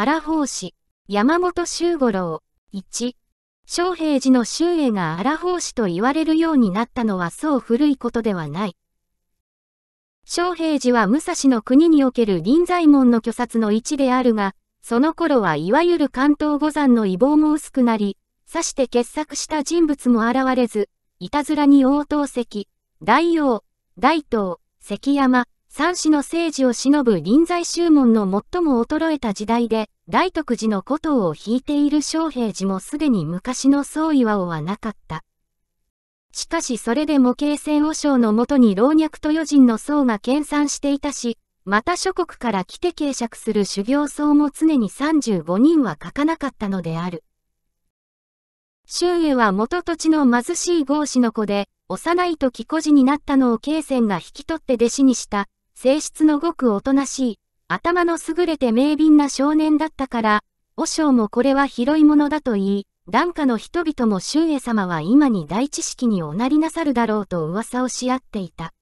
荒法師、山本周五郎、1、昌平寺の修英が荒法師と言われるようになったのはそう古いことではない。昌平寺は武蔵の国における臨済門の虚殺の一であるが、その頃はいわゆる関東五山の異謀も薄くなり、さして傑作した人物も現れず、いたずらに応答石、大王、大東、関山、三子の政治を忍ぶ臨済宗門の最も衰えた時代で、大徳寺の古塔を引いている昌平寺もすでに昔の宋岩尾はなかった。しかしそれでも慶船和尚のもとに老若豊人の僧が研鑽していたし、また諸国から来て傾釈する修行僧も常に35人は書かなかったのである。周囲は元土地の貧しい豪子の子で、幼い時孤児になったのを慶仙が引き取って弟子にした、性質のごくおとなしい、頭の優れて明敏な少年だったから、和尚もこれは広いものだと言い、檀家の人々も周英様は今に大知識におなりなさるだろうと噂をし合っていた。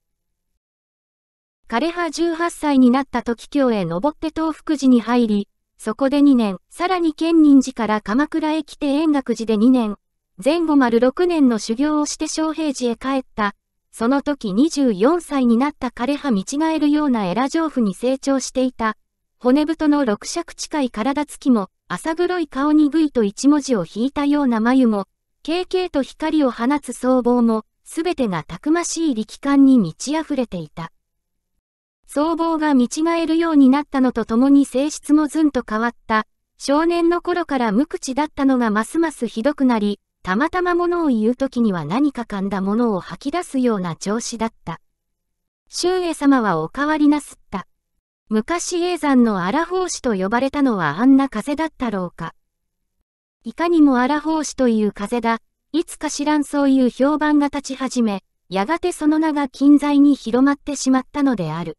枯葉18歳になった時京へ登って東福寺に入り、そこで2年、さらに建仁寺から鎌倉へ来て円覚寺で2年、前後丸6年の修行をして昌平寺へ帰った、その時24歳になった枯葉見違えるようなエラ丈夫に成長していた。骨太の六尺近い体つきも、浅黒い顔にいと一文字を引いたような眉も、軽々と光を放つ僧帽も、すべてがたくましい力感に満ち溢れていた。僧帽が見違えるようになったのと共に性質もずんと変わった。少年の頃から無口だったのがますますひどくなり、たまたまものを言うときには何か噛んだものを吐き出すような調子だった。周英様はおかわりなすった。昔永山の荒法師と呼ばれたのはあんな風だったろうか。いかにも荒法師という風だ、いつか知らんそういう評判が立ち始め、やがてその名が近在に広まってしまったのである。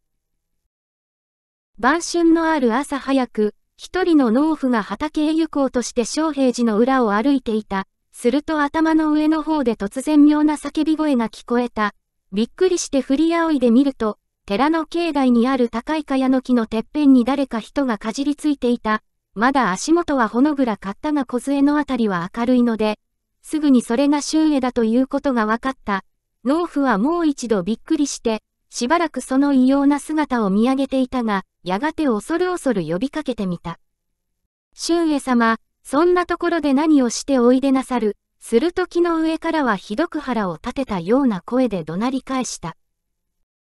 晩春のある朝早く、一人の農夫が畑へ行こうとして昌平寺の裏を歩いていた、すると頭の上の方で突然妙な叫び声が聞こえた。びっくりして振り仰いで見ると、寺の境内にある高い茅の木のてっぺんに誰か人がかじりついていた。まだ足元はほのぐらかったが小杖のあたりは明るいので、すぐにそれが周囲だということが分かった。農夫はもう一度びっくりして、しばらくその異様な姿を見上げていたが、やがて恐る恐る呼びかけてみた。周囲様、そんなところで何をしておいでなさる。すると木の上からはひどく腹を立てたような声で怒鳴り返した。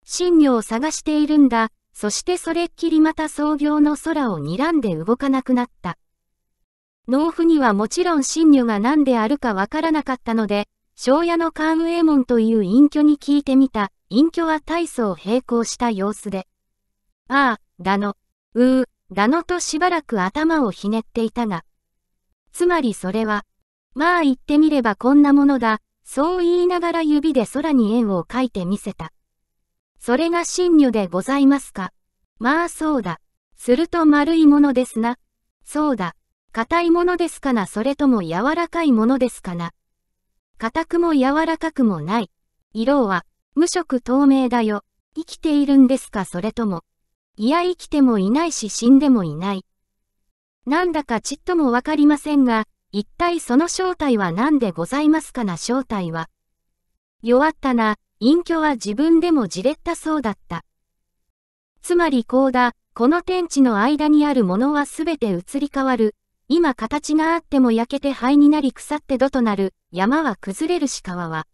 新女を探しているんだ。そしてそれっきりまた創業の空を睨んで動かなくなった。農夫にはもちろん新女が何であるかわからなかったので、庄屋の関右衛門という隠居に聞いてみた。隠居は大層並行した様子で。ああ、だの、うー、だのとしばらく頭をひねっていたが、つまりそれは、まあ言ってみればこんなものだ、そう言いながら指で空に円を描いてみせた。それが真如でございますか。まあそうだ。すると丸いものですな。そうだ。硬いものですかなそれとも柔らかいものですかな。硬くも柔らかくもない。色は、無色透明だよ。生きているんですかそれとも。いや生きてもいないし死んでもいない。なんだかちっともわかりませんが、一体その正体は何でございますかな正体は。弱ったな、隠居は自分でもじれったそうだった。つまりこうだ、この天地の間にあるものはすべて移り変わる。今形があっても焼けて灰になり腐って土となる、山は崩れるし川は。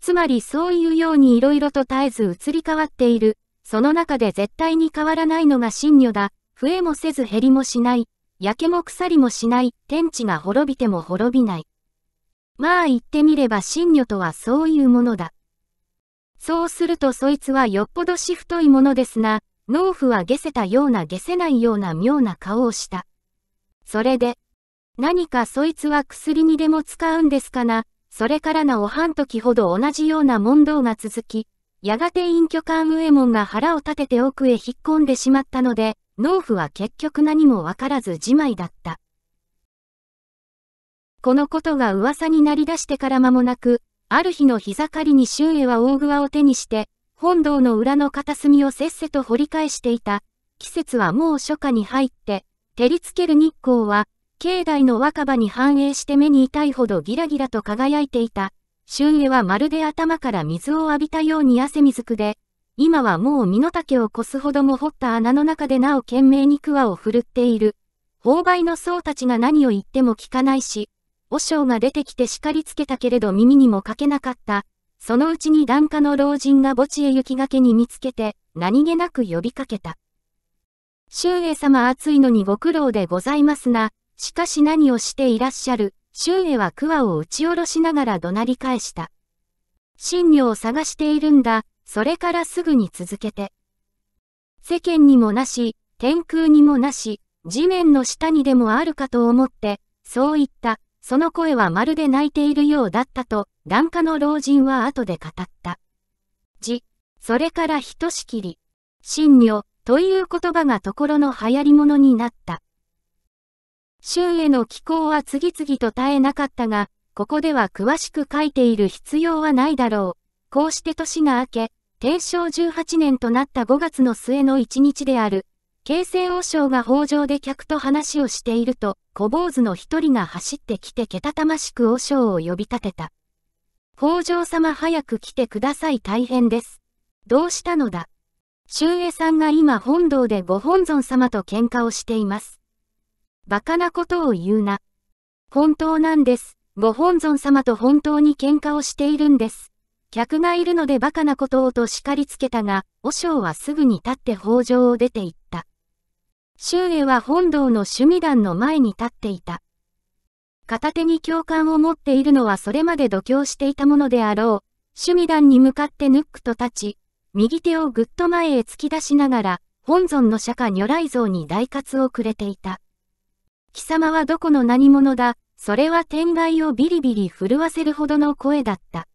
つまりそういうように色々と絶えず移り変わっている。その中で絶対に変わらないのが真如だ。増えもせず減りもしない、焼けも腐りもしない、天地が滅びても滅びない。まあ言ってみれば真女とはそういうものだ。そうするとそいつはよっぽどし太いものですな、農夫は下せたような下せないような妙な顔をした。それで、何かそいつは薬にでも使うんですかな、それからなお半時ほど同じような問答が続き、やがて隠居官右衛門が腹を立てて奥へ引っ込んでしまったので、農夫は結局何もわからずじまいだった。このことが噂になりだしてから間もなく、ある日の日かりに周囲は大桑を手にして、本堂の裏の片隅をせっせと掘り返していた。季節はもう初夏に入って、照りつける日光は、境内の若葉に反映して目に痛いほどギラギラと輝いていた。周囲はまるで頭から水を浴びたように汗水くで、今はもう身の丈を越すほども掘った穴の中でなお懸命に桑を振るっている。法外の僧たちが何を言っても聞かないし、和尚が出てきて叱りつけたけれど耳にもかけなかった。そのうちに檀家の老人が墓地へ行きがけに見つけて、何気なく呼びかけた。周英様暑いのにご苦労でございますな。しかし何をしていらっしゃる。周英は桑を打ち下ろしながら怒鳴り返した。神女を探しているんだ。それからすぐに続けて。世間にもなし、天空にもなし、地面の下にでもあるかと思って、そう言った、その声はまるで泣いているようだったと、檀家の老人は後で語った。じ、それからひとしきり、神女という言葉がところの流行り物になった。周への気候は次々と絶えなかったが、ここでは詳しく書いている必要はないだろう。こうして年が明け、天正18年となった5月の末の一日である、京成王将が北条で客と話をしていると、小坊主の一人が走ってきてけたたましく王将を呼び立てた。北条様早く来てください大変です。どうしたのだ周江さんが今本堂でご本尊様と喧嘩をしています。馬鹿なことを言うな。本当なんです。ご本尊様と本当に喧嘩をしているんです。客がいるので馬鹿なことをと叱りつけたが、和尚はすぐに立って北条を出て行った。周囲は本堂の趣味団の前に立っていた。片手に教官を持っているのはそれまで度胸していたものであろう。趣味団に向かってヌックと立ち、右手をぐっと前へ突き出しながら、本尊の釈迦如来像に大活をくれていた。貴様はどこの何者だ、それは天外をビリビリ震わせるほどの声だった。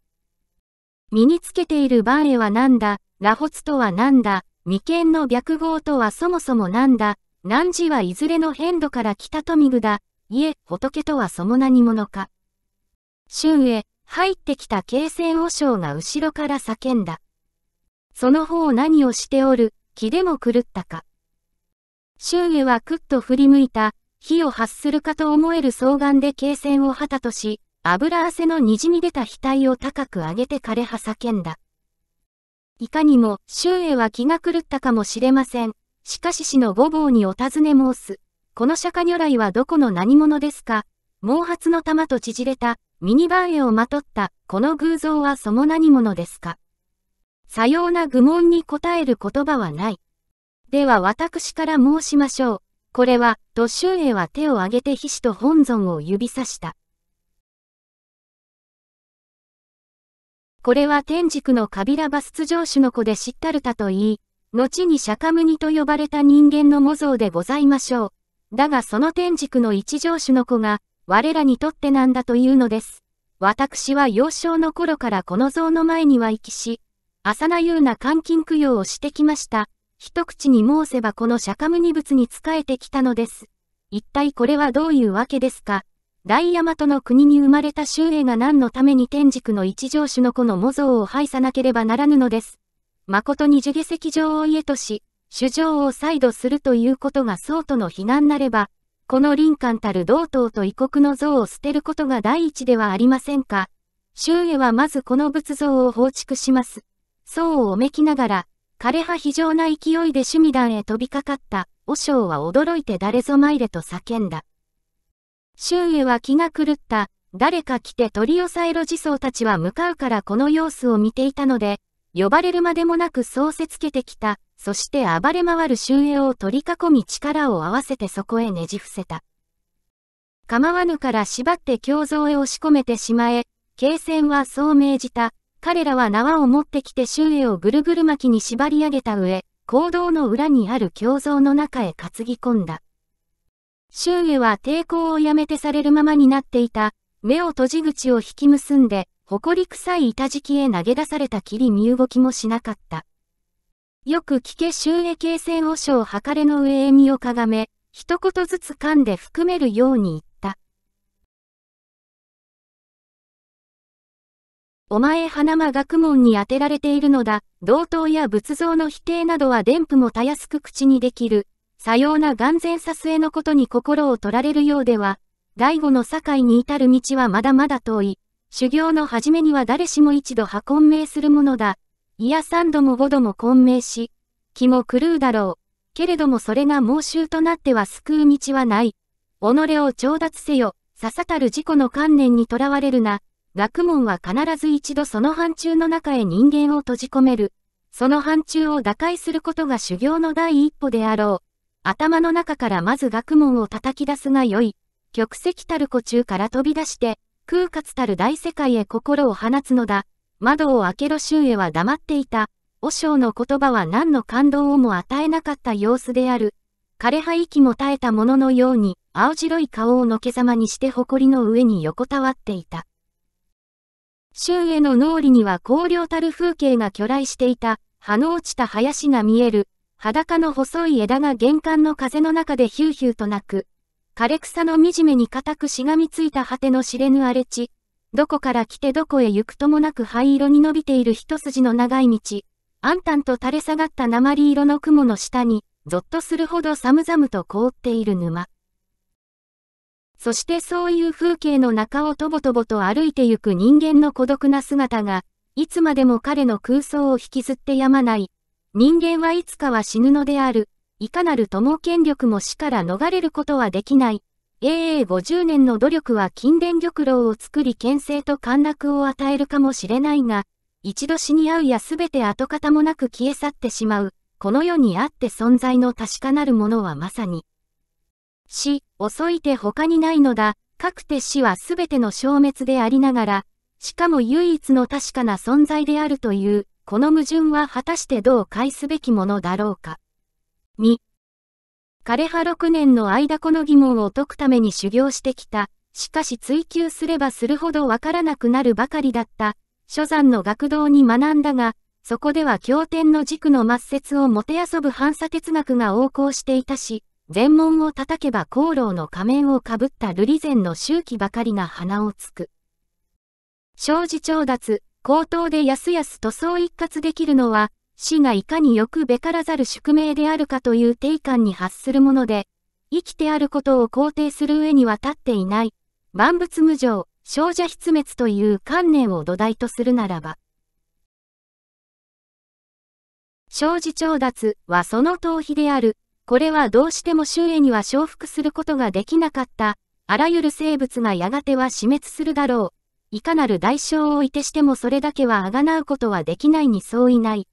身につけているバーレは何だ、羅ツとは何だ、眉間の白号とはそもそも何だ、汝はいずれの変度から来たとみぐだ、いえ、仏とはそも何者か。春へ、入ってきた慶戦和尚が後ろから叫んだ。その方何をしておる、気でも狂ったか。春へはくっと振り向いた、火を発するかと思える双眼で慶戦を旗とし、油汗のにじみ出た額を高く上げて枯れ葉叫んだ。いかにも、周囲は気が狂ったかもしれません。しかし死の五坊にお尋ね申す。この釈迦如来はどこの何者ですか毛髪の玉と縮れた、ミニバーエをまとった、この偶像はその何者ですかさような愚問に答える言葉はない。では私から申しましょう。これは、と周囲は手を挙げて皮脂と本尊を指さした。これは天竺のカビラバスツ城主の子で知ったるたと言い、後に釈迦ムニと呼ばれた人間の模造でございましょう。だがその天竺の一城主の子が、我らにとってなんだというのです。私は幼少の頃からこの像の前には行きし、浅名優な監禁供養をしてきました。一口に申せばこの釈迦ムニ仏に仕えてきたのです。一体これはどういうわけですか大和の国に生まれた周囲が何のために天竺の一条種の子の模造を廃さなければならぬのです。誠に受下席上を家とし、主城を再度するということが僧との非難なれば、この林間たる道東と異国の像を捨てることが第一ではありませんか。周囲はまずこの仏像を放築します。僧をおめきながら、枯葉非常な勢いで趣味団へ飛びかかった、和尚は驚いて誰ぞ参れと叫んだ。周囲は気が狂った。誰か来て取り押さえろ児相たちは向かうからこの様子を見ていたので、呼ばれるまでもなくそうせつけてきた。そして暴れ回る周囲を取り囲み力を合わせてそこへねじ伏せた。構わぬから縛って胸像へ押し込めてしまえ、慶戦はそう命じた。彼らは縄を持ってきて周囲をぐるぐる巻きに縛り上げた上、行動の裏にある胸像の中へ担ぎ込んだ。周囲は抵抗をやめてされるままになっていた、目を閉じ口を引き結んで、誇り臭い板敷きへ投げ出されたきり身動きもしなかった。よく聞け周囲形成和尚はかれの上へ身をかがめ、一言ずつ噛んで含めるように言った。お前花間学問に当てられているのだ、同等や仏像の否定などは伝譜もたやすく口にできる、さような眼前さすえのことに心を取られるようでは、第五の境に至る道はまだまだ遠い。修行の始めには誰しも一度は混迷するものだ。いや三度も五度も混迷し、気も狂うだろう。けれどもそれが猛襲となっては救う道はない。己を調達せよ、ささたる自己の観念にとらわれるな。学問は必ず一度その範疇の中へ人間を閉じ込める。その範疇を打開することが修行の第一歩であろう。頭の中からまず学問を叩き出すがよい。玉石たる湖中から飛び出して、空活たる大世界へ心を放つのだ。窓を開けろ周囲は黙っていた。和尚の言葉は何の感動をも与えなかった様子である。枯葉息も絶えたもののように、青白い顔をのけざまにして誇りの上に横たわっていた。周への脳裏には荒涼たる風景が巨来していた。葉の落ちた林が見える。裸の細い枝が玄関の風の中でヒューヒューと鳴く。枯れ草の惨めに固くしがみついた果ての知れぬ荒れ地。どこから来てどこへ行くともなく灰色に伸びている一筋の長い道。あんたんと垂れ下がった鉛色の雲の下に、ぞっとするほど寒々と凍っている沼。そしてそういう風景の中をとぼとぼと歩いてゆく人間の孤独な姿が、いつまでも彼の空想を引きずってやまない、人間はいつかは死ぬのである。いかなる友権力も死から逃れることはできない。AA50 年の努力は近伝玉露を作り牽制と陥落を与えるかもしれないが、一度死に合うやすべて跡形もなく消え去ってしまう。この世にあって存在の確かなるものはまさに。死、遅いて他にないのだ。かくて死はすべての消滅でありながら、しかも唯一の確かな存在であるという、この矛盾は果たしてどう返すべきものだろうか。2、枯葉6年の間この疑問を解くために修行してきた、しかし追求すればするほどわからなくなるばかりだった、諸山の学堂に学んだが、そこでは経典の軸の末節をもてあそぶ反射哲学が横行していたし、全門を叩けば功労の仮面をかぶった瑠璃禅の周期ばかりが鼻をつく。正直調達、口頭でやすやす塗装一括できるのは、死がいかによくべからざる宿命であるかという定感に発するもので、生きてあることを肯定する上には立っていない、万物無常、少者必滅という観念を土台とするならば、生じ調達はその逃避である。これはどうしても周囲には承服することができなかった。あらゆる生物がやがては死滅するだろう。いかなる代償を置いてしてもそれだけはあがなうことはできないに相違ない。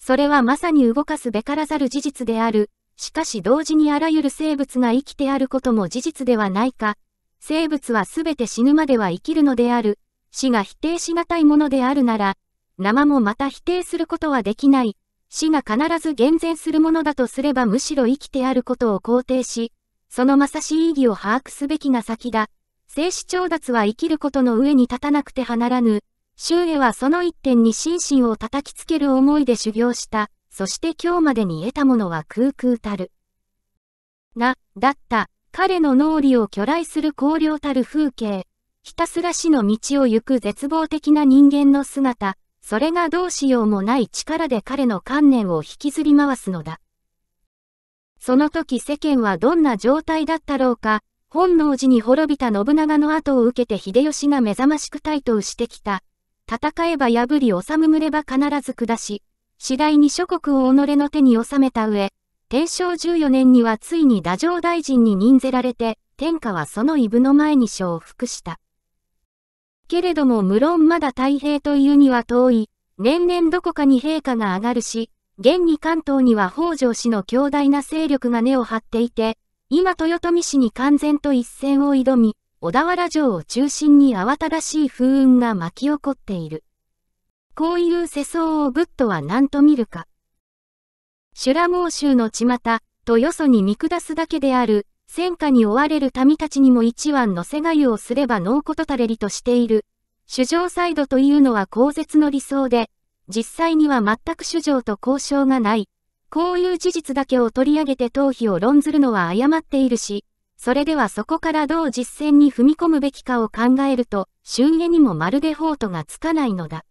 それはまさに動かすべからざる事実である。しかし同時にあらゆる生物が生きてあることも事実ではないか。生物はすべて死ぬまでは生きるのである。死が否定しがたいものであるなら、生もまた否定することはできない。死が必ず厳然するものだとすればむしろ生きてあることを肯定し、そのまさし意義を把握すべきが先だ。生死調達は生きることの上に立たなくてはならぬ。周へはその一点に心身を叩きつける思いで修行した。そして今日までに得たものは空空たる。な、だった。彼の脳裏を巨来する荒涼たる風景。ひたすら死の道を行く絶望的な人間の姿。それがどうしようもない力で彼の観念を引きずり回すのだ。その時世間はどんな状態だったろうか、本能寺に滅びた信長の後を受けて秀吉が目覚ましく台頭してきた。戦えば破り治むれば必ず下し、次第に諸国を己の手に収めた上、天正14年にはついに太政大臣に任ぜられて、天下はそのイブの前に承服した。けれども無論まだ太平というには遠い、年々どこかに陛下が上がるし、現に関東には北条氏の強大な勢力が根を張っていて、今豊臣氏に完全と一線を挑み、小田原城を中心に慌ただしい風雲が巻き起こっている。こういう世相をブッは何と見るか。修羅猛州の巷、とよそに見下すだけである、戦火に追われる民たちにも一腕のせがゆをすれば脳ことたれりとしている。主上サイドというのは口絶の理想で、実際には全く主上と交渉がない。こういう事実だけを取り上げて頭皮を論ずるのは誤っているし、それではそこからどう実践に踏み込むべきかを考えると、春囲にもまるで法とがつかないのだ。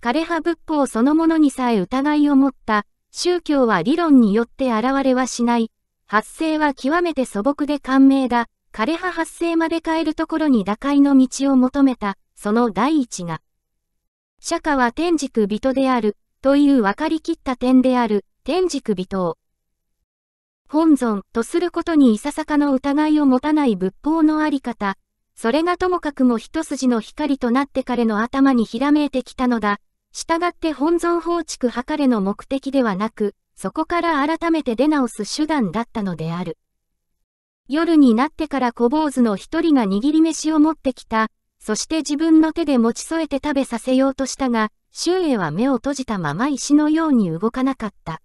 枯葉仏法そのものにさえ疑いを持った、宗教は理論によって現れはしない、発生は極めて素朴で感銘だ、枯葉発生まで変えるところに打開の道を求めた、その第一が。釈迦は天軸人である、という分かりきった点である、天竺微糖。本尊とすることにいささかの疑いを持たない仏法のあり方、それがともかくも一筋の光となって彼の頭にひらめいてきたのだ。従って本尊放築はれの目的ではなく、そこから改めて出直す手段だったのである。夜になってから小坊主の一人が握り飯を持ってきた、そして自分の手で持ち添えて食べさせようとしたが、周囲は目を閉じたまま石のように動かなかった。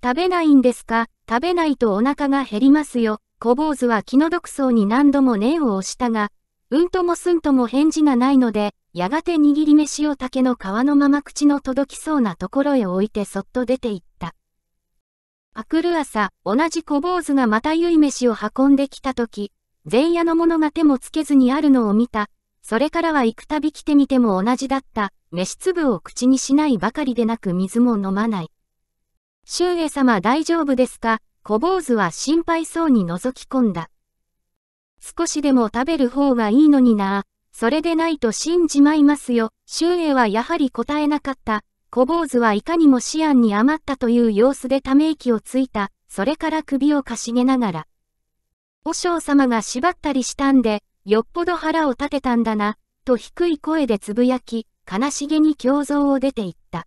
食べないんですか食べないとお腹が減りますよ。小坊主は気の毒そうに何度も念を押したが、うんともすんとも返事がないので、やがて握り飯を竹の皮のまま口の届きそうなところへ置いてそっと出て行った。あくる朝、同じ小坊主がまたゆい飯を運んできたとき、前夜の者が手もつけずにあるのを見た。それからは行くたび来てみても同じだった。飯粒を口にしないばかりでなく水も飲まない。周衛様大丈夫ですか小坊主は心配そうに覗き込んだ。少しでも食べる方がいいのになそれでないと死んじまいますよ。周英はやはり答えなかった。小坊主はいかにも思案に余ったという様子でため息をついた。それから首をかしげながら。和尚様が縛ったりしたんで、よっぽど腹を立てたんだな、と低い声でつぶやき、悲しげに胸像を出て行った。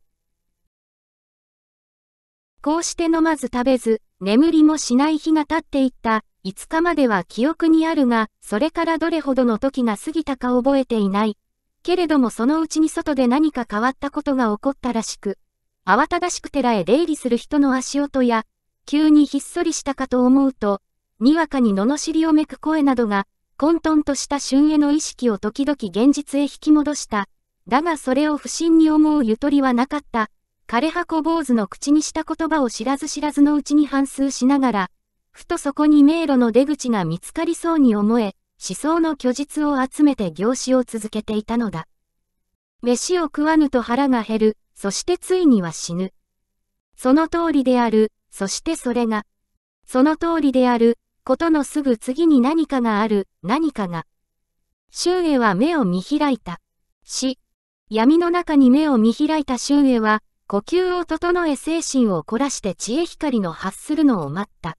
こうして飲まず食べず、眠りもしない日が経っていった、5日までは記憶にあるが、それからどれほどの時が過ぎたか覚えていない。けれどもそのうちに外で何か変わったことが起こったらしく、慌ただしく寺へ出入りする人の足音や、急にひっそりしたかと思うと、にわかに罵りをめく声などが、混沌とした旬への意識を時々現実へ引き戻した。だがそれを不審に思うゆとりはなかった。枯れ箱坊主の口にした言葉を知らず知らずのうちに反芻しながら、ふとそこに迷路の出口が見つかりそうに思え、思想の虚実を集めて行死を続けていたのだ。飯を食わぬと腹が減る、そしてついには死ぬ。その通りである、そしてそれが。その通りである、ことのすぐ次に何かがある、何かが。周囲は目を見開いた。死。闇の中に目を見開いた周囲は、呼吸を整え精神を凝らして知恵光の発するのを待った。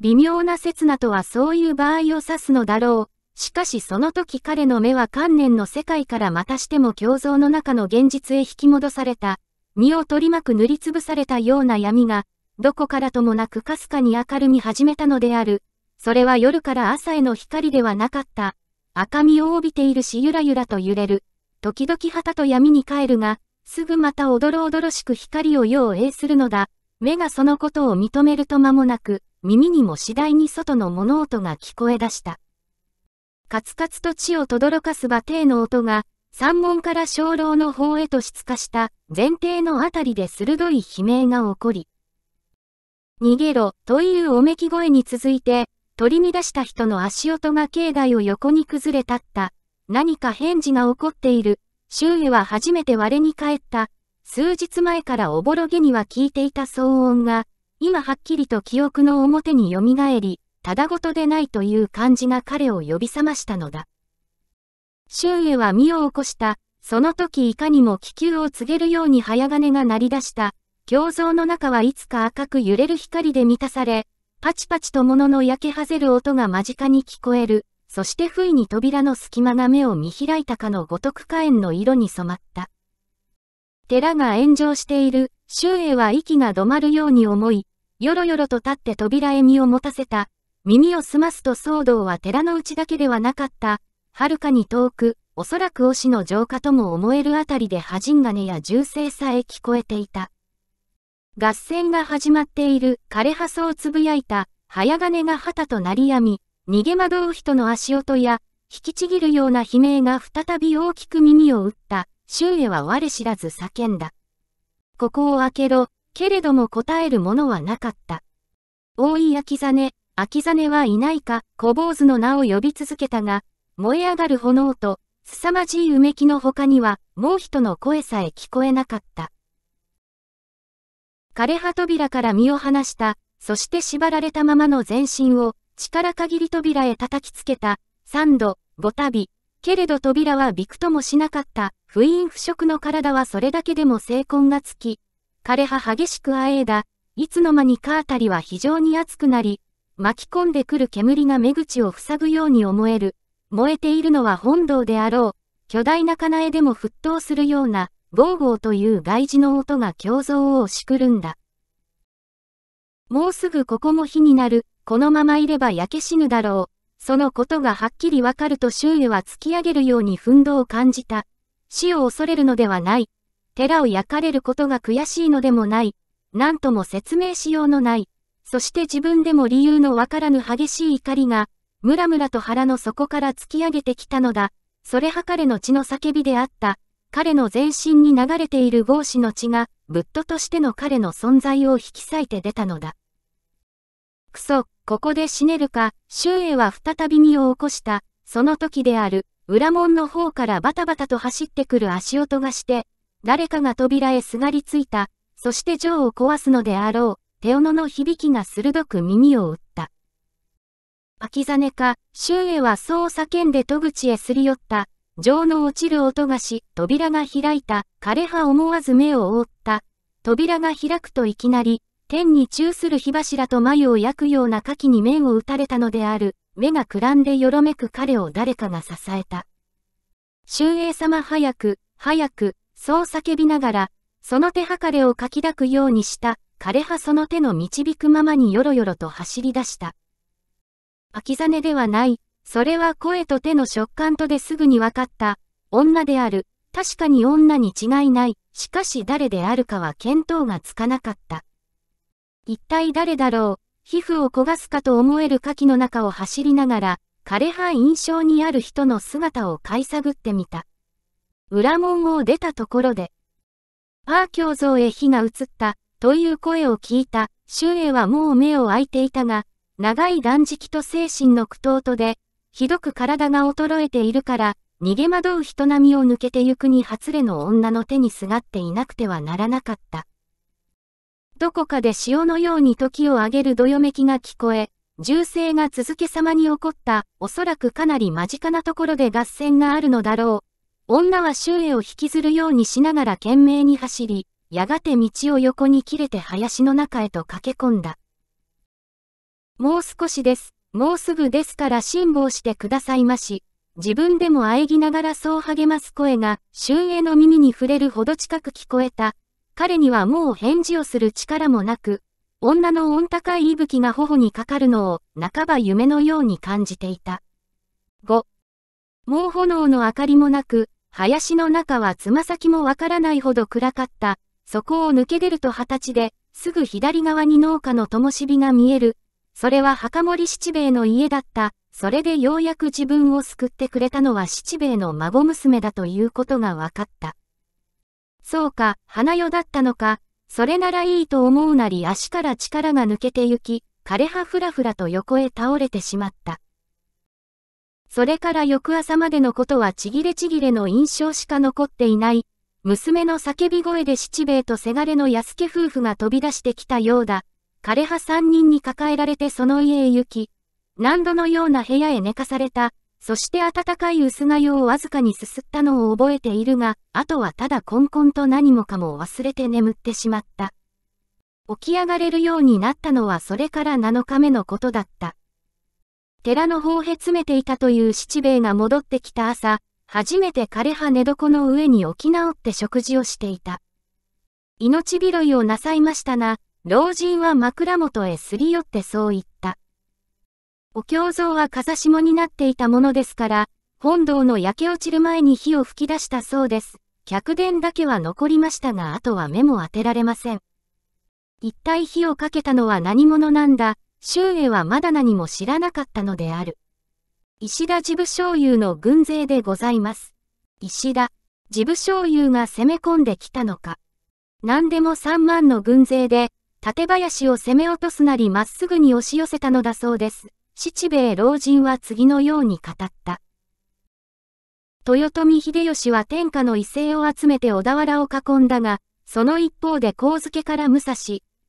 微妙な刹那とはそういう場合を指すのだろう。しかしその時彼の目は観念の世界からまたしても胸像の中の現実へ引き戻された、身を取り巻く塗りつぶされたような闇が、どこからともなくかすかに明るみ始めたのである。それは夜から朝への光ではなかった。赤みを帯びているしゆらゆらと揺れる。時々旗と闇に帰るが、すぐまたおどろおどろしく光を用意するのだ。目がそのことを認めると間もなく、耳にも次第に外の物音が聞こえ出した。カツカツと地を轟かす馬蹄の音が、山門から鐘楼の方へと出火した前提のあたりで鋭い悲鳴が起こり、逃げろというおめき声に続いて、取り乱した人の足音が境内を横に崩れ立った。何か返事が起こっている。周囲は初めて我に返った。数日前からおぼろげには聞いていた騒音が、今はっきりと記憶の表によみがえり、ただごとでないという感じが彼を呼び覚ましたのだ。周囲は身を起こした。その時いかにも気球を告げるように早金が鳴り出した。胸像の中はいつか赤く揺れる光で満たされ、パチパチと物の焼けはぜる音が間近に聞こえる。そして不意に扉の隙間が目を見開いたかのごとく火炎の色に染まった。寺が炎上している、周囲は息が止まるように思い、よろよろと立って扉へ身を持たせた。耳を澄ますと騒動は寺の内だけではなかった。はるかに遠く、おそらく推しの浄化とも思えるあたりで破人金や銃声さえ聞こえていた。合戦が始まっている枯葉草をつぶやいた、早金が旗と鳴りやみ、逃げ惑う人の足音や、引きちぎるような悲鳴が再び大きく耳を打った、周囲は我知らず叫んだ。ここを開けろ、けれども答えるものはなかった。大井秋実、秋実はいないか、小坊主の名を呼び続けたが、燃え上がる炎と、凄まじいうめきの他には、もう人の声さえ聞こえなかった。枯葉扉から身を離した、そして縛られたままの全身を、力限り扉へ叩きつけた、三度、五度、けれど扉はびくともしなかった、不陰不食の体はそれだけでも精魂がつき、枯葉激しくあえいだ、いつの間にかあたりは非常に熱くなり、巻き込んでくる煙が目口を塞ぐように思える、燃えているのは本堂であろう、巨大な金絵でも沸騰するような、ゴーゴーという外事の音が胸像を押しくるんだ。もうすぐここも火になる、このままいれば焼け死ぬだろう。そのことがはっきりわかると周囲は突き上げるように奮闘を感じた。死を恐れるのではない。寺を焼かれることが悔しいのでもない。何とも説明しようのない。そして自分でも理由のわからぬ激しい怒りが、ムラムラと腹の底から突き上げてきたのだ。それはかれの血の叫びであった。彼の全身に流れている帽子の血が、ブッととしての彼の存在を引き裂いて出たのだ。くそ、ここで死ねるか、周囲は再び身を起こした、その時である、裏門の方からバタバタと走ってくる足音がして、誰かが扉へすがりついた、そして城を壊すのであろう、手斧の響きが鋭く耳を打った。秋ザネか、周囲はそう叫んで戸口へすり寄った、情の落ちる音がし、扉が開いた、枯葉思わず目を覆った。扉が開くといきなり、天に宙する火柱と眉を焼くような火器に面を打たれたのである、目がくらんでよろめく彼を誰かが支えた。周英様早く、早く、そう叫びながら、その手はかれをかき抱くようにした、枯葉その手の導くままによろよろと走り出した。秋ね。ではない、それは声と手の食感とですぐに分かった。女である。確かに女に違いない。しかし誰であるかは見当がつかなかった。一体誰だろう。皮膚を焦がすかと思える牡蠣の中を走りながら、枯葉印象にある人の姿を買い探ってみた。裏門を出たところで、パー教像へ火が移った、という声を聞いた、周囲はもう目を開いていたが、長い断食と精神の苦闘とで、ひどく体が衰えているから、逃げ惑う人並みを抜けてゆくに初れの女の手にすがっていなくてはならなかった。どこかで潮のように時を上げるどよめきが聞こえ、銃声が続けさまに起こった、おそらくかなり間近なところで合戦があるのだろう。女は周囲を引きずるようにしながら懸命に走り、やがて道を横に切れて林の中へと駆け込んだ。もう少しです。もうすぐですから辛抱してくださいまし。自分でも喘ぎながらそう励ます声が、俊英の耳に触れるほど近く聞こえた。彼にはもう返事をする力もなく、女の温高い息吹が頬にかかるのを、半ば夢のように感じていた。5、もう炎の明かりもなく、林の中はつま先もわからないほど暗かった。そこを抜け出ると二十歳で、すぐ左側に農家の灯火が見える。それは墓守七兵衛の家だった。それでようやく自分を救ってくれたのは七兵衛の孫娘だということが分かった。そうか、花代だったのか、それならいいと思うなり足から力が抜けてゆき、枯葉ふらふらと横へ倒れてしまった。それから翌朝までのことはちぎれちぎれの印象しか残っていない。娘の叫び声で七兵衛とせがれの安家夫婦が飛び出してきたようだ。枯葉三人に抱えられてその家へ行き、何度のような部屋へ寝かされた、そして温かい薄粥をわずかにすすったのを覚えているが、あとはただこんこんと何もかも忘れて眠ってしまった。起き上がれるようになったのはそれから7日目のことだった。寺の方へ詰めていたという七兵衛が戻ってきた朝、初めて枯葉寝床の上に起き直って食事をしていた。命拾いをなさいましたな、老人は枕元へすり寄ってそう言った。お経像は風下になっていたものですから、本堂の焼け落ちる前に火を吹き出したそうです。客殿だけは残りましたが、あとは目も当てられません。一体火をかけたのは何者なんだ、周囲はまだ何も知らなかったのである。石田事務所有の軍勢でございます。石田、事務所有が攻め込んできたのか。何でも三万の軍勢で、館林を攻め落とすなりまっすぐに押し寄せたのだそうです。七兵衛老人は次のように語った。豊臣秀吉は天下の威勢を集めて小田原を囲んだが、その一方で光付から武蔵、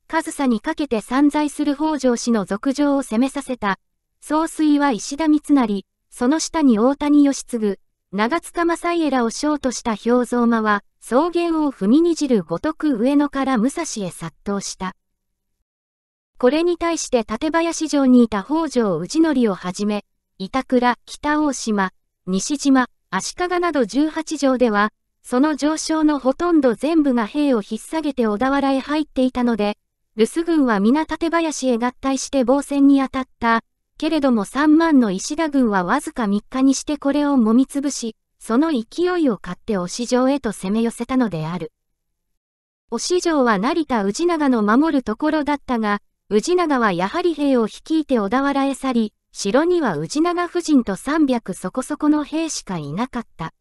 上総にかけて散在する北条氏の俗情を攻めさせた。総帥は石田三成、その下に大谷義継、長塚正家らを将とした氷蔵馬は、草原を踏みにじるごとく上野から武蔵へ殺到した。これに対して館林城にいた北条氏則をはじめ、板倉、北大島、西島、足利など18条では、その上昇のほとんど全部が兵を引っ提げて小田原へ入っていたので、留守軍は皆館林へ合体して防戦に当たった。けれども3万の石田軍はわずか3日にしてこれを揉みつぶし、その勢いを買って押城へと攻め寄せたのである。押城は成田氏長の守るところだったが、氏長はやはり兵を率いて小田原へ去り、城には宇治長夫人と300そこそこの兵しかいなかった。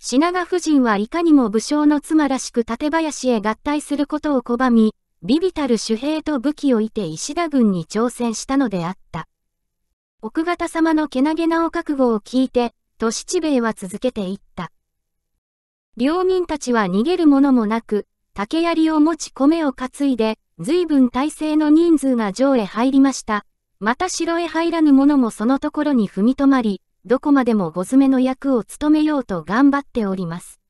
品川夫人はいかにも武将の妻らしく館林へ合体することを拒み、ビビたる守兵と武器をいて石田軍に挑戦したのであった。奥方様のけなげなお覚悟を聞いて、都市地兵は続けていった。領民たちは逃げるものもなく、竹槍を持ち米を担いで、随分体制の人数が上へ入りました。また城へ入らぬ者もそのところに踏み止まり、どこまでもご詰めの役を務めようと頑張っております。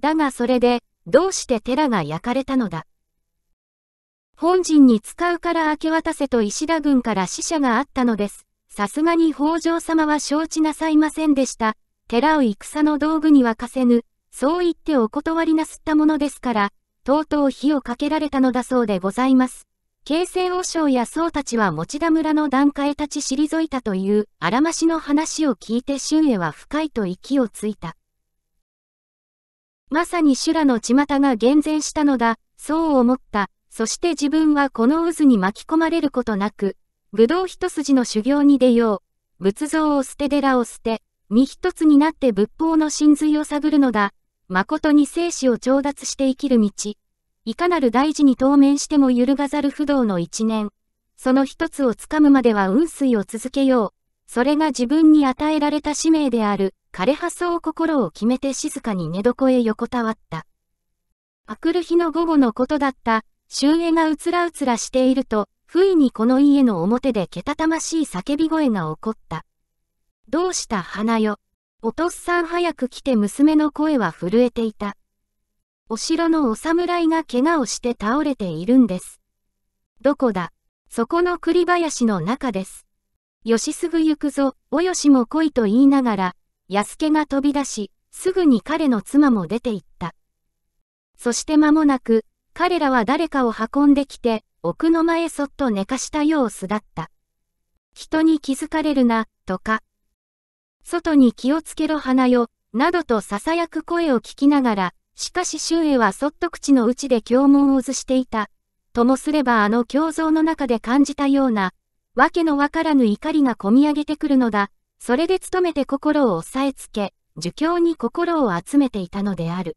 だがそれで、どうして寺が焼かれたのだ。本陣に使うから明け渡せと石田軍から死者があったのです。さすがに北条様は承知なさいませんでした。寺を戦の道具には貸せぬ、そう言ってお断りなすったものですから、とうとう火をかけられたのだそうでございます。慶成和尚や僧たちは持田村の段階立ち退いたという、あらましの話を聞いて春英は深いと息をついた。まさに修羅の巷が厳然したのだ、そう思った。そして自分はこの渦に巻き込まれることなく、武道一筋の修行に出よう。仏像を捨て寺を捨て、身一つになって仏法の真髄を探るのだ。誠に生死を調達して生きる道、いかなる大事に当面しても揺るがざる不動の一年、その一つをつかむまでは運水を続けよう、それが自分に与えられた使命である、枯葉草を心を決めて静かに寝床へ横たわった。あくる日の午後のことだった、周囲がうつらうつらしていると、不意にこの家の表でけたたましい叫び声が起こった。どうした花よ。おとっさん早く来て娘の声は震えていた。お城のお侍が怪我をして倒れているんです。どこだそこの栗林の中です。よしすぐ行くぞ、およしも来いと言いながら、すけが飛び出し、すぐに彼の妻も出て行った。そして間もなく、彼らは誰かを運んできて、奥の間へそっと寝かした様子だった。人に気づかれるな、とか。外に気をつけろ花よ、などと囁く声を聞きながら、しかし周囲はそっと口の内で教文を図していた。ともすればあの胸像の中で感じたような、わけのわからぬ怒りがこみ上げてくるのだ。それで努めて心を押さえつけ、儒教に心を集めていたのである。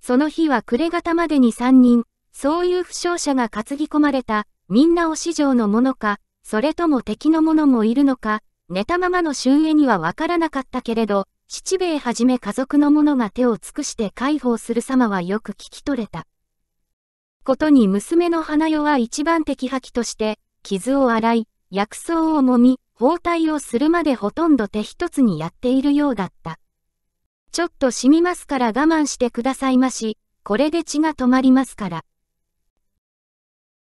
その日は暮れ方までに三人、そういう負傷者が担ぎ込まれた、みんなお市場のものか、それとも敵のものもいるのか、寝たままの春江にはわからなかったけれど、七兵衛はじめ家族の者が手を尽くして介抱する様はよく聞き取れた。ことに娘の花代は一番的破棄として、傷を洗い、薬草を揉み、包帯をするまでほとんど手一つにやっているようだった。ちょっと染みますから我慢してくださいまし、これで血が止まりますから。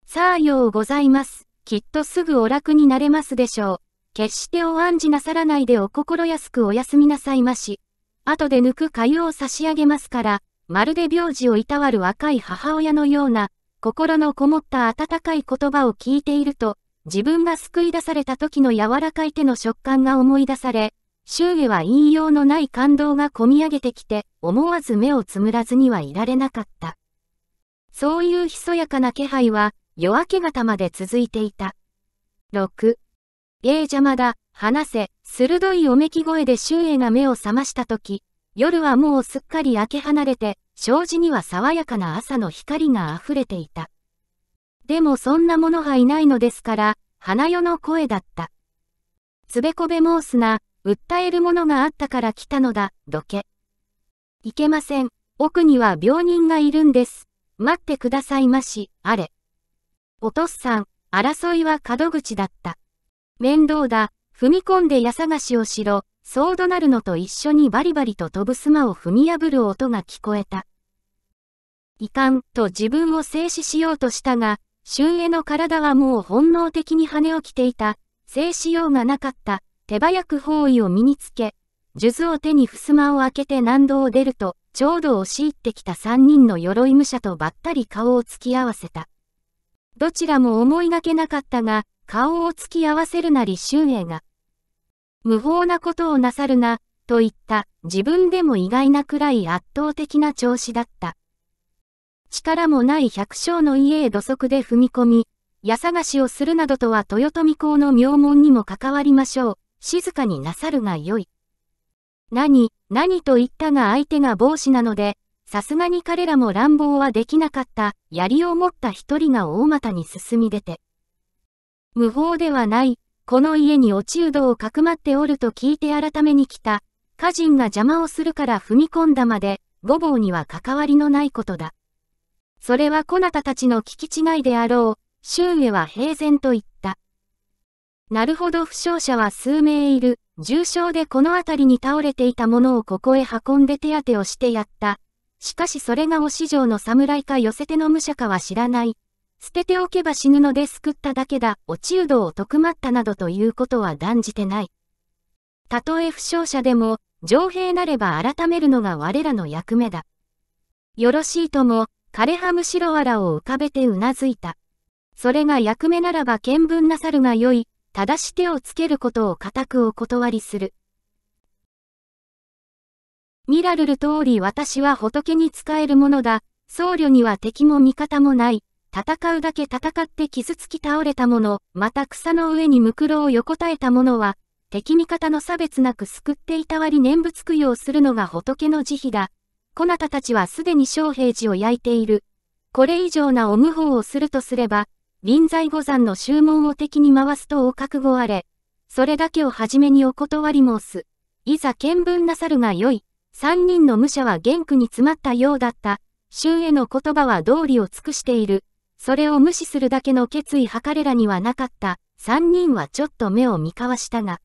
さあようございます。きっとすぐお楽になれますでしょう。決してお案じなさらないでお心安くお休みなさいまし。後で抜く粥を差し上げますから、まるで病児をいたわる若い母親のような、心のこもった温かい言葉を聞いていると、自分が救い出された時の柔らかい手の食感が思い出され、周囲は引用のない感動がこみ上げてきて、思わず目をつむらずにはいられなかった。そういうひそやかな気配は、夜明け方まで続いていた。6ええ邪魔だ、話せ、鋭いおめき声で周囲が目を覚ましたとき、夜はもうすっかり明け離れて、障子には爽やかな朝の光が溢れていた。でもそんなものがいないのですから、花代の声だった。つべこべ申すな、訴えるものがあったから来たのだ、どけ。いけません。奥には病人がいるんです。待ってくださいまし、あれ。おとっさん、争いは門口だった。面倒だ、踏み込んで矢探しをしろ、そう怒鳴るのと一緒にバリバリと飛ぶ砂を踏み破る音が聞こえた。いかんと自分を静止しようとしたが、俊恵の体はもう本能的に跳ね起きていた、静止ようがなかった、手早く包囲を身につけ、数珠を手に襖を開けて難度を出ると、ちょうど押し入ってきた三人の鎧武者とばったり顔を突き合わせた。どちらも思いがけなかったが、顔を突き合わせるなり周英が、無法なことをなさるな、といった自分でも意外なくらい圧倒的な調子だった。力もない百姓の家へ土足で踏み込み、矢探しをするなどとは豊臣公の名門にも関わりましょう。静かになさるがよい。何、何と言ったが相手が帽子なので、さすがに彼らも乱暴はできなかった、槍を持った一人が大股に進み出て。無法ではない、この家に落ちうどをかくまっておると聞いて改めに来た、家人が邪魔をするから踏み込んだまで、ぼ房には関わりのないことだ。それはこなたたちの聞き違いであろう、周囲は平然と言った。なるほど負傷者は数名いる、重傷でこの辺りに倒れていたものをここへ運んで手当てをしてやった。しかしそれがお市場の侍か寄せ手の武者かは知らない。捨てておけば死ぬので救っただけだ、落ちうどをとくまったなどということは断じてない。たとえ負傷者でも、上兵なれば改めるのが我らの役目だ。よろしいとも、枯葉むしろわらを浮かべてうなずいた。それが役目ならば見聞なさるがよい、正し手をつけることを固くお断りする。見られる通り私は仏に仕えるものだ、僧侶には敵も味方もない。戦うだけ戦って傷つき倒れた者、また草の上にムを横たえた者は、敵味方の差別なく救っていたわり念仏供養するのが仏の慈悲だ。こなたたちはすでに昌平寺を焼いている。これ以上なお無法をするとすれば、臨済五山の宗門を敵に回すとお覚悟あれ。それだけをはじめにお断り申す。いざ見聞なさるがよい。三人の武者は玄区に詰まったようだった。衆への言葉は道理を尽くしている。それを無視するだけの決意は彼らにはなかった。三人はちょっと目を見交わしたが。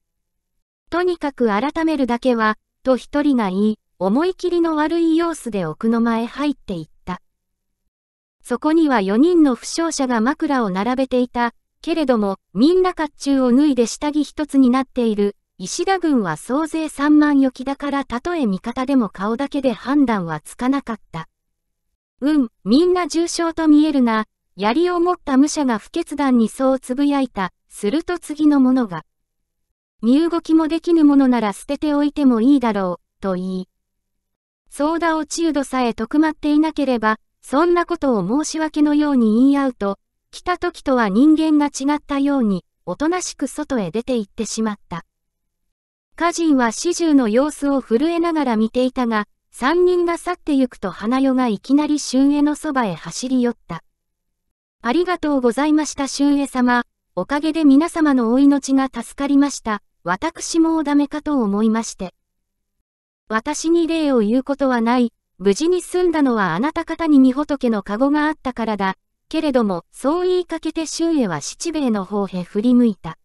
とにかく改めるだけは、と一人が言い、思い切りの悪い様子で奥の間へ入っていった。そこには4人の負傷者が枕を並べていた。けれども、みんな甲冑を脱いで下着一つになっている。石田軍は総勢3万余きだからたとえ味方でも顔だけで判断はつかなかった。うん、みんな重傷と見えるな、槍を持った武者が不決断にそうつぶやいた、すると次の者が、身動きもできぬものなら捨てておいてもいいだろう、と言い、うだ。落ちる度さえ徳まっていなければ、そんなことを申し訳のように言い合うと、来た時とは人間が違ったように、おとなしく外へ出て行ってしまった。家人は始終の様子を震えながら見ていたが、三人が去ってゆくと花代がいきなり春江のそばへ走り寄った。ありがとうございました周恵様。おかげで皆様のお命が助かりました。私もおダメかと思いまして。私に礼を言うことはない。無事に済んだのはあなた方に御仏の籠があったからだ。けれども、そう言いかけて周囲は七兵衛の方へ振り向いた。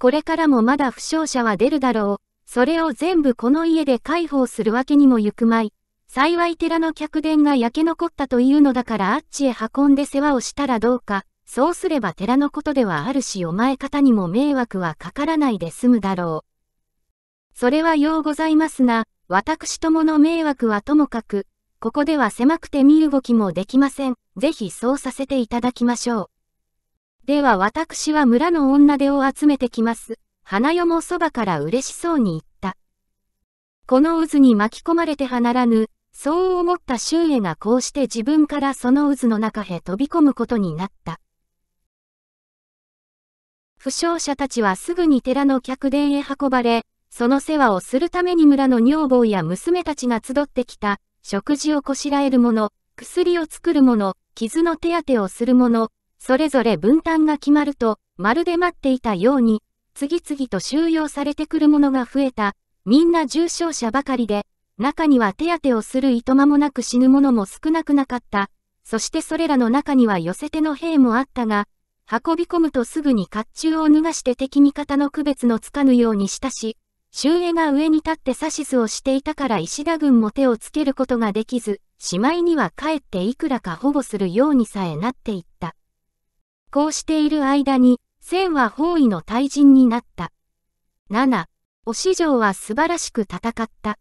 これからもまだ負傷者は出るだろう。それを全部この家で介抱するわけにも行くまい。幸い寺の客殿が焼け残ったというのだからあっちへ運んで世話をしたらどうか、そうすれば寺のことではあるしお前方にも迷惑はかからないで済むだろう。それはようございますな、私どもの迷惑はともかく、ここでは狭くて身動きもできません。ぜひそうさせていただきましょう。では私は村の女手を集めてきます。花代もそばから嬉しそうに言った。この渦に巻き込まれてはならぬ、そう思った周囲がこうして自分からその渦の中へ飛び込むことになった。負傷者たちはすぐに寺の客殿へ運ばれ、その世話をするために村の女房や娘たちが集ってきた、食事をこしらえる者、薬を作る者、傷の手当てをする者、それぞれ分担が決まると、まるで待っていたように、次々と収容されてくる者が増えた、みんな重症者ばかりで、中には手当てをするいとまもなく死ぬ者も少なくなかった。そしてそれらの中には寄せ手の兵もあったが、運び込むとすぐに甲冑を脱がして敵味方の区別のつかぬようにしたし、周囲が上に立って指図をしていたから石田軍も手をつけることができず、しまいには帰っていくらか保護するようにさえなっていった。こうしている間に、千は包囲の退陣になった。七、お師匠は素晴らしく戦った。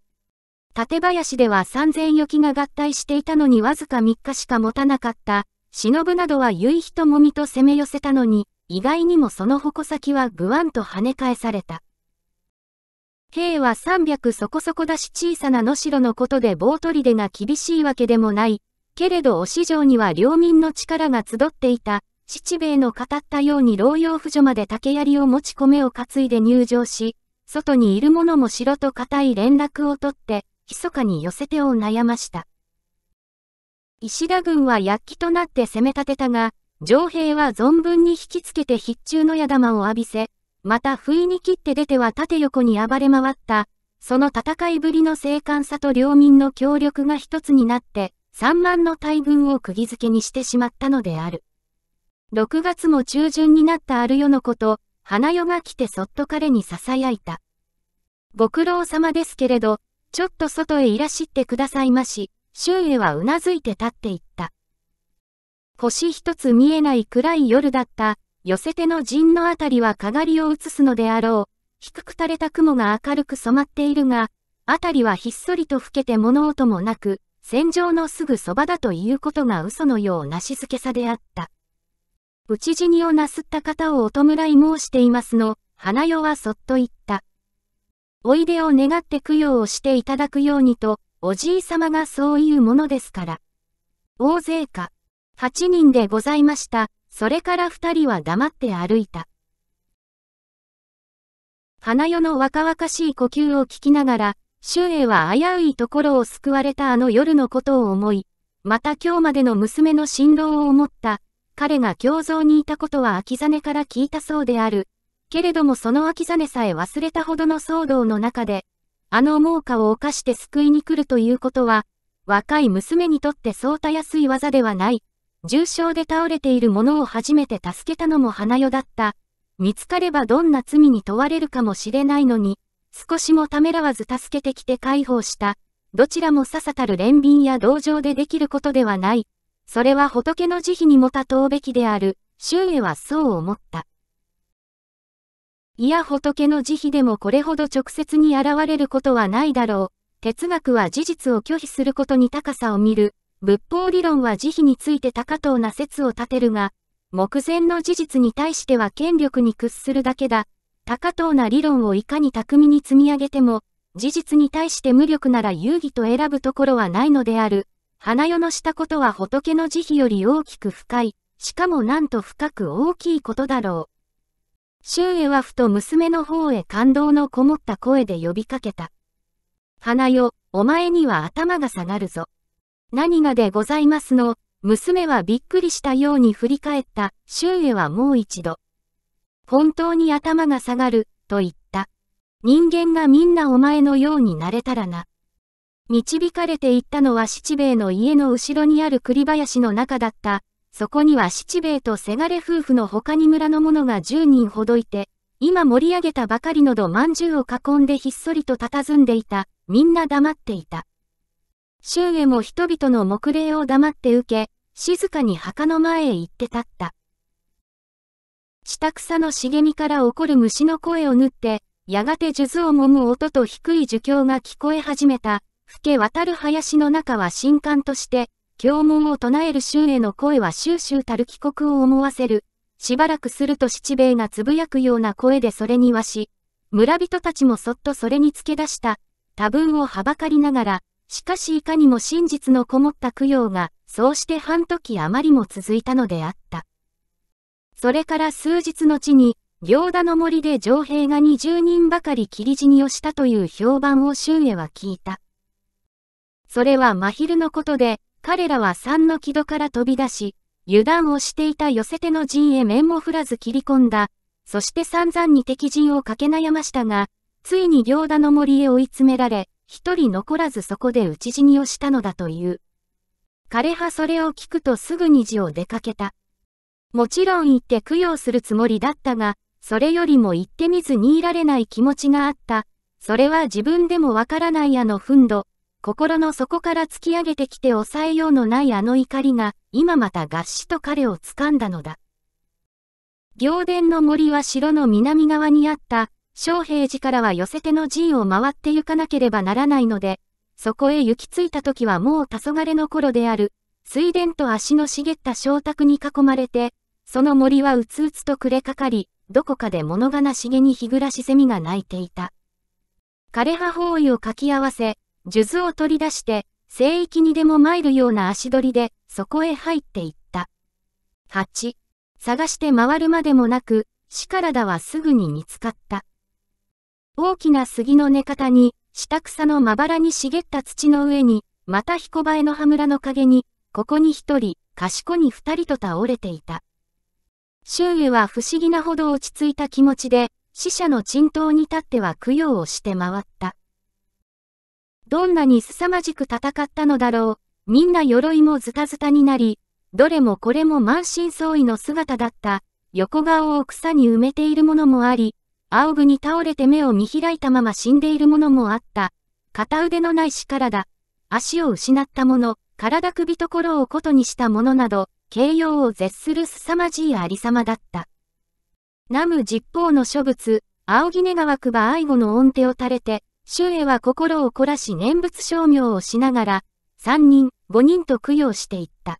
館林では3000余機が合体していたのにわずか3日しか持たなかった、忍などは結ひともみと攻め寄せたのに、意外にもその矛先はぐわんと跳ね返された。兵は300そこそこだし小さな野城のことで棒取り出が厳しいわけでもない、けれどお市場には領民の力が集っていた、七兵衛の語ったように老養婦女まで竹槍を持ち米を担いで入場し、外にいる者も城と固い連絡を取って、密かに寄せ手を悩ました。石田軍は躍起となって攻め立てたが、城兵は存分に引きつけて必中の矢玉を浴びせ、また不意に切って出ては縦横に暴れ回った、その戦いぶりの精悍さと領民の協力が一つになって、三万の大軍を釘付けにしてしまったのである。六月も中旬になったあるよのこと、花代が来てそっと彼に囁いた。ご苦労様ですけれど、ちょっと外へいらしってくださいまし、周囲はうなずいて立っていった。星一つ見えない暗い夜だった、寄せ手の陣のあたりはかがりを映すのであろう、低く垂れた雲が明るく染まっているが、あたりはひっそりと老けて物音もなく、戦場のすぐそばだということが嘘のような静けさであった。討ち死にをなすった方をお弔い申していますの、花代はそっと言った。おいでを願って供養をしていただくようにと、おじい様がそういうものですから。大勢か。8人でございました。それから2人は黙って歩いた。花代の若々しい呼吸を聞きながら、周囲は危ういところを救われたあの夜のことを思い、また今日までの娘の心労を思った、彼が胸像にいたことは秋実から聞いたそうである、けれどもその秋実さえ忘れたほどの騒動の中で、あの猛火を犯して救いに来るということは、若い娘にとってそうたやすい技ではない。重傷で倒れている者を初めて助けたのも花代だった。見つかればどんな罪に問われるかもしれないのに、少しもためらわず助けてきて解放した。どちらもささたる憐憫や同情でできることではない。それは仏の慈悲にもたとうべきである。周囲はそう思った。いや仏の慈悲でもこれほど直接に現れることはないだろう。哲学は事実を拒否することに高さを見る。仏法理論は慈悲について高等な説を立てるが、目前の事実に対しては権力に屈するだけだ。高等な理論をいかに巧みに積み上げても、事実に対して無力なら遊戯と選ぶところはないのである。花世のしたことは仏の慈悲より大きく深い、しかもなんと深く大きいことだろう。周囲はふと娘の方へ感動のこもった声で呼びかけた。花よ、お前には頭が下がるぞ。何がでございますの、娘はびっくりしたように振り返った、周囲はもう一度。本当に頭が下がる、と言った。人間がみんなお前のようになれたらな。導かれていったのは七兵衛の家の後ろにある栗林の中だった、そこには七兵衛とせがれ夫婦の他に村の者が十人ほどいて、今盛り上げたばかりのどまんじゅうを囲んでひっそりと佇んでいた、みんな黙っていた。周囲も人々の目礼を黙って受け、静かに墓の前へ行って立った。下草の茂みから起こる虫の声を縫って、やがて数珠を揉む音と低い樹教が聞こえ始めた、吹け渡る林の中は新刊として、教文を唱える州への声は収集たる帰国を思わせる。しばらくすると七兵衛がつぶやくような声でそれにわし、村人たちもそっとそれにつけ出した、多分をはばかりながら、しかしいかにも真実のこもった供養が、そうして半時余りも続いたのであった。それから数日のちに、行田の森で城兵が20人ばかり切り死にをしたという評判を周へは聞いた。それは真昼のことで、彼らは三の木戸から飛び出し、油断をしていた寄せ手の陣へ面も振らず切り込んだ。そして散々に敵陣を駆け悩ましたが、ついに行田の森へ追い詰められ、一人残らずそこで討ち死にをしたのだという。枯葉それを聞くとすぐに字を出かけた。もちろん行って供養するつもりだったが、それよりも行ってみずにいられない気持ちがあった。それは自分でもわからないあの憤怒、心の底から突き上げてきて抑えようのないあの怒りが、今また合死と彼を掴んだのだ。行伝の森は城の南側にあった、昌平寺からは寄せての陣を回って行かなければならないので、そこへ行き着いた時はもう黄昏の頃である、水田と足の茂った小宅に囲まれて、その森はうつうつと暮れかかり、どこかで物悲しげに日暮らし蝉が鳴いていた。枯葉包囲をかき合わせ、数珠を取り出して、聖域にでも参るような足取りで、そこへ入っていった。8、探して回るまでもなく、シカラダはすぐに見つかった。大きな杉の寝方に、下草のまばらに茂った土の上に、また彦映えの葉村の陰に、ここに一人、賢に二人と倒れていた。周囲は不思議なほど落ち着いた気持ちで、死者の沈騰に立っては供養をして回った。どんなに凄まじく戦ったのだろう。みんな鎧もズタズタになり、どれもこれも満身創痍の姿だった。横顔を草に埋めているものもあり、仰ぐに倒れて目を見開いたまま死んでいるものもあった。片腕のない力だ。足を失ったもの、体首ところをことにしたものなど、形容を絶する凄まじいありさまだった。ナム実法の諸仏、青木根川くば愛護の恩手を垂れて、周囲は心を凝らし念仏商業をしながら、3人、5人と供養していった。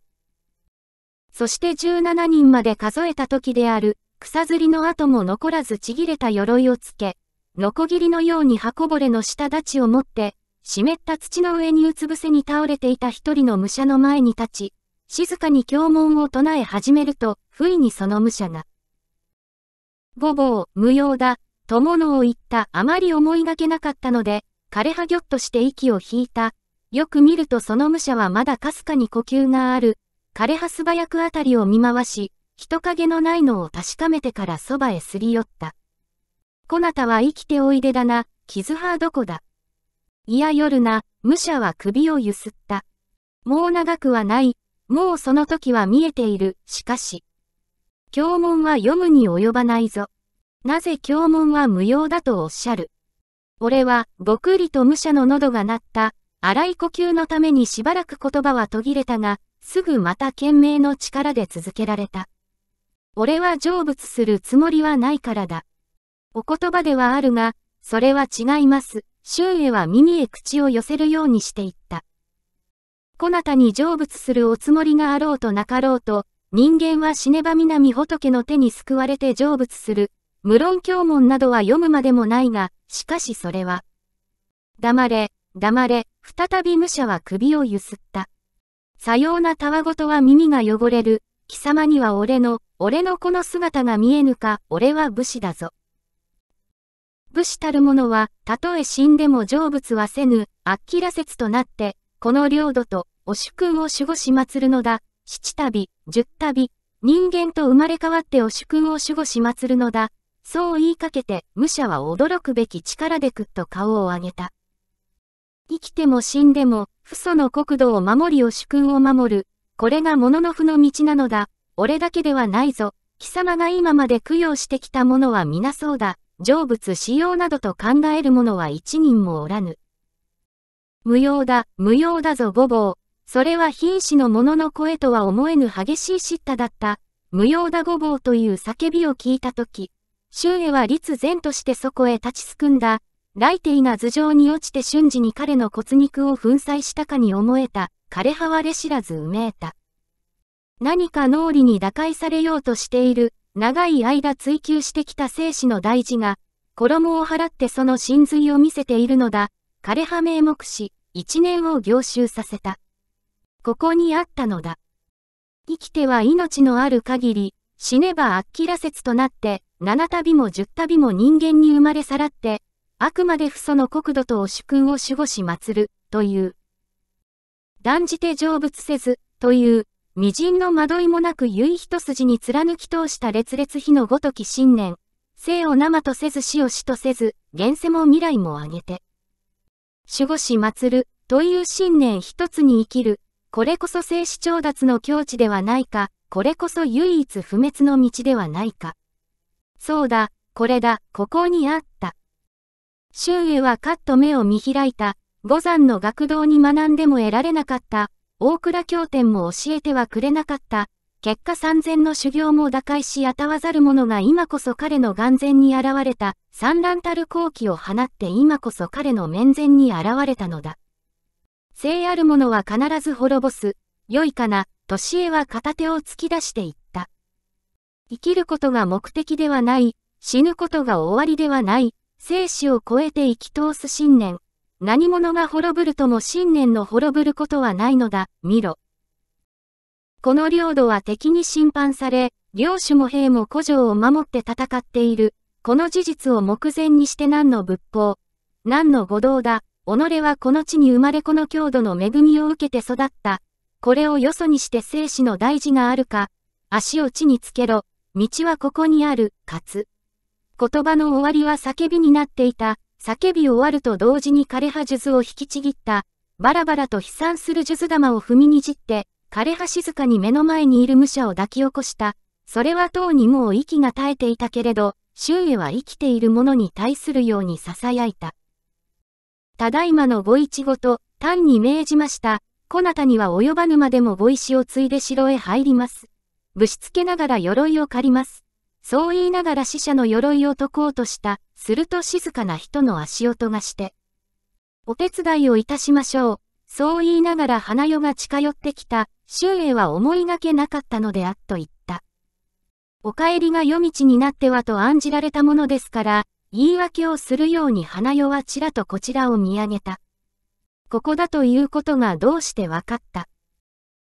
そして17人まで数えた時である、草釣りの跡も残らずちぎれた鎧をつけ、ノコギリのように刃こぼれの下立ちを持って、湿った土の上にうつ伏せに倒れていた一人の武者の前に立ち、静かに教文を唱え始めると、不意にその武者が、ごぼう、無用だ、とものを言ったあまり思いがけなかったので、枯葉ぎょっとして息を引いた。よく見るとその武者はまだかすかに呼吸がある。枯葉素早くあたりを見回し、人影のないのを確かめてからそばへすり寄った。こなたは生きておいでだな、傷はどこだ。いや夜な、武者は首をゆすった。もう長くはない、もうその時は見えている、しかし。教文は読むに及ばないぞ。なぜ教文は無用だとおっしゃる。俺は、ぼくりと武者の喉が鳴った、荒い呼吸のためにしばらく言葉は途切れたが、すぐまた懸命の力で続けられた。俺は成仏するつもりはないからだ。お言葉ではあるが、それは違います。周囲は耳へ口を寄せるようにしていった。こなたに成仏するおつもりがあろうとなかろうと、人間は死ねば南仏の手に救われて成仏する。無論教文などは読むまでもないが、しかしそれは。黙れ、黙れ、再び武者は首をゆすった。さようなたわごとは耳が汚れる、貴様には俺の、俺のこの姿が見えぬか、俺は武士だぞ。武士たる者は、たとえ死んでも成仏はせぬ、あっきら説となって、この領土と、お主君を守護し祭るのだ、七旅、十旅、人間と生まれ変わってお主君を守護し祭るのだ、そう言いかけて、武者は驚くべき力でくっと顔を上げた。生きても死んでも、父祖の国土を守りを主君を守る。これが物の負の道なのだ。俺だけではないぞ。貴様が今まで供養してきたものは皆そうだ。成仏しようなどと考える者は一人もおらぬ。無用だ、無用だぞごぼう。それは瀕死の者の声とは思えぬ激しい叱咤だった。無用だごぼうという叫びを聞いたとき、周囲は立前としてそこへ立ちすくんだ。ライテイが頭上に落ちて瞬時に彼の骨肉を粉砕したかに思えた。枯葉はれ知らずうめえた。何か脳裏に打開されようとしている。長い間追求してきた生死の大事が、衣を払ってその真髄を見せているのだ。枯葉名目し、一年を凝集させた。ここにあったのだ。生きては命のある限り、死ねばあっきら説となって、七旅も十旅も人間に生まれさらって、あくまで父祖の国土とお主君を守護し祀る、という。断じて成仏せず、という、微塵の惑いもなく唯一筋に貫き通した烈烈火のごとき信念、生を生とせず死を死とせず、現世も未来もあげて。守護し祀る、という信念一つに生きる、これこそ生死調達の境地ではないか、これこそ唯一不滅の道ではないか。そうだ、これだ、ここにあった。周囲はカッと目を見開いた。五山の学童に学んでも得られなかった。大倉経典も教えてはくれなかった。結果三千の修行も打開しあたわざる者が今こそ彼の眼前に現れた。三乱たる好機を放って今こそ彼の面前に現れたのだ。聖ある者は必ず滅ぼす。良いかな、年恵は片手を突き出していった。生きることが目的ではない、死ぬことが終わりではない、生死を超えて生き通す信念。何者が滅ぶるとも信念の滅ぶることはないのだ、見ろ。この領土は敵に侵犯され、領主も兵も古城を守って戦っている。この事実を目前にして何の仏法、何の誤道だ、己はこの地に生まれこの郷土の恵みを受けて育った。これをよそにして生死の大事があるか、足を地につけろ。道はここにある、かつ。言葉の終わりは叫びになっていた、叫び終わると同時に枯葉数を引きちぎった、バラバラと飛散する数珠玉を踏みにじって、枯葉静かに目の前にいる武者を抱き起こした。それはとうにもう息が絶えていたけれど、周囲は生きているものに対するように囁いた。ただいまのご一ごと、単に命じました。こなたには及ばぬまでもご石を継いで城へ入ります。ぶしつけながら鎧を借ります。そう言いながら死者の鎧を解こうとした、すると静かな人の足音がして。お手伝いをいたしましょう。そう言いながら花代が近寄ってきた、周囲は思いがけなかったのであっと言った。お帰りが夜道になってはと案じられたものですから、言い訳をするように花代はちらとこちらを見上げた。ここだということがどうしてわかった。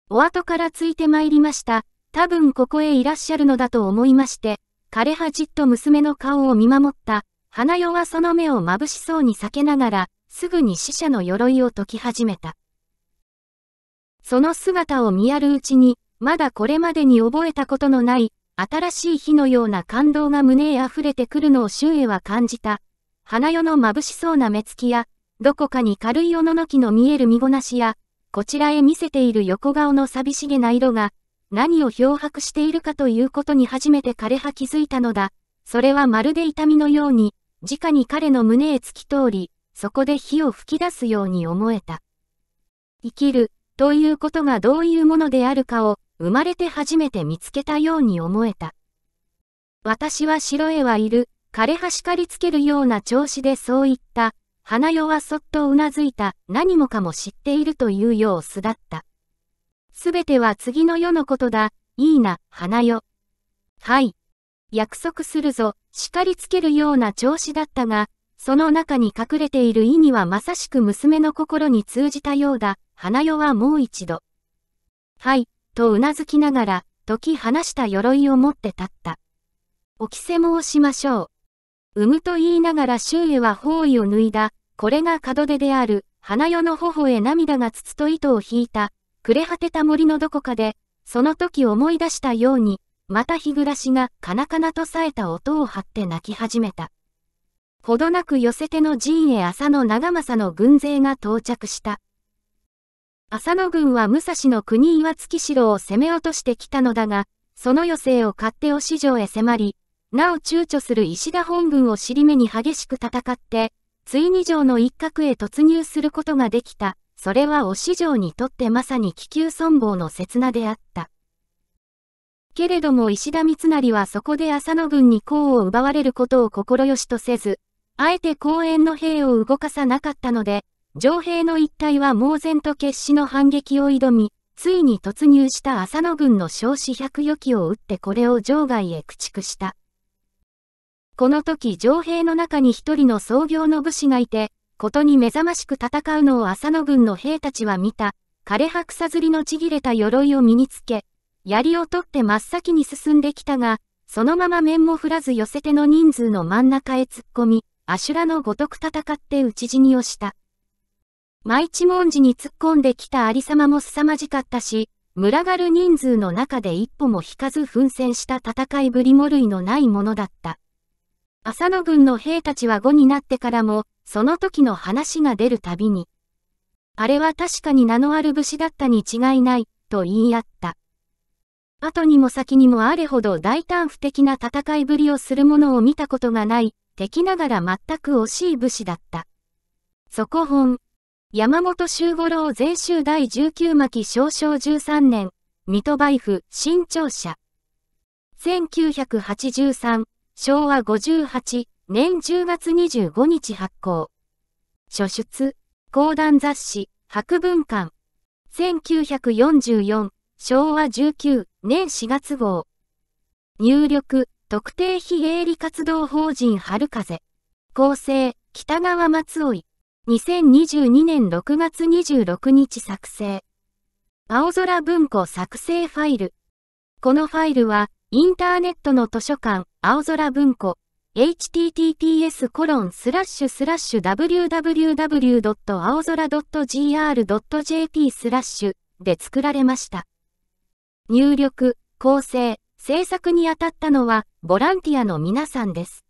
お後からついて参りました。多分ここへいらっしゃるのだと思いまして、枯れ葉じっと娘の顔を見守った、花代はその目を眩しそうに避けながら、すぐに死者の鎧を解き始めた。その姿を見やるうちに、まだこれまでに覚えたことのない、新しい日のような感動が胸へ溢れてくるのを周囲は感じた。花代の眩しそうな目つきや、どこかに軽いおののきの見える身ごなしや、こちらへ見せている横顔の寂しげな色が、何を漂白しているかということに初めて枯れ葉気づいたのだ。それはまるで痛みのように、直に彼の胸へ突き通り、そこで火を吹き出すように思えた。生きる、ということがどういうものであるかを、生まれて初めて見つけたように思えた。私は城へはいる、枯れ葉叱りつけるような調子でそう言った、花代はそっとうなずいた、何もかも知っているという様子だった。すべては次の世のことだ。いいな、花よ。はい。約束するぞ、叱りつけるような調子だったが、その中に隠れている意味はまさしく娘の心に通じたようだ。花世はもう一度。はい、とうなずきながら、解き放した鎧を持って立った。お着せ申しましょう。産むと言いながら周囲は包囲を脱いだ。これが門出である。花世の頬へ涙がつつと糸を引いた。暮れ果てた森のどこかで、その時思い出したように、また日暮らしがカナカナと冴えた音を張って泣き始めた。ほどなく寄せ手の陣へ浅野長政の軍勢が到着した。浅野軍は武蔵の国岩月城を攻め落としてきたのだが、その余勢を勝手お市場へ迫り、なお躊躇する石田本軍を尻目に激しく戦って、ついに城の一角へ突入することができた。それはお市場にとってまさに気球存亡の刹那であった。けれども石田三成はそこで浅野軍に功を奪われることを心よしとせず、あえて公園の兵を動かさなかったので、上兵の一帯は猛然と決死の反撃を挑み、ついに突入した浅野軍の少子百余機を撃ってこれを場外へ駆逐した。この時上兵の中に一人の創業の武士がいて、ことに目覚ましく戦うのを浅野軍の兵たちは見た。枯葉草釣りのちぎれた鎧を身につけ、槍を取って真っ先に進んできたが、そのまま面も振らず寄せての人数の真ん中へ突っ込み、アシュラのごとく戦って討ち死にをした。舞一文字に突っ込んできたありさまも凄まじかったし、群がる人数の中で一歩も引かず奮戦した戦いぶりも類のないものだった。浅野軍の兵たちは後になってからも、その時の話が出るたびに、あれは確かに名のある武士だったに違いない、と言い合った。後にも先にもあれほど大胆不敵な戦いぶりをする者を見たことがない、敵ながら全く惜しい武士だった。そこ本。山本周五郎全集第19巻少々13年、水戸梅府新庁舎。1983、昭和58、年10月25日発行。書出、講談雑誌、博文館。1944、昭和19年4月号。入力、特定非営利活動法人春風。構成、北川松尾。2022年6月26日作成。青空文庫作成ファイル。このファイルは、インターネットの図書館、青空文庫、https コロンスラッシュスラッシュ www.aozora.gr.jp スラッシュで作られました。入力、構成、制作にあたったのはボランティアの皆さんです。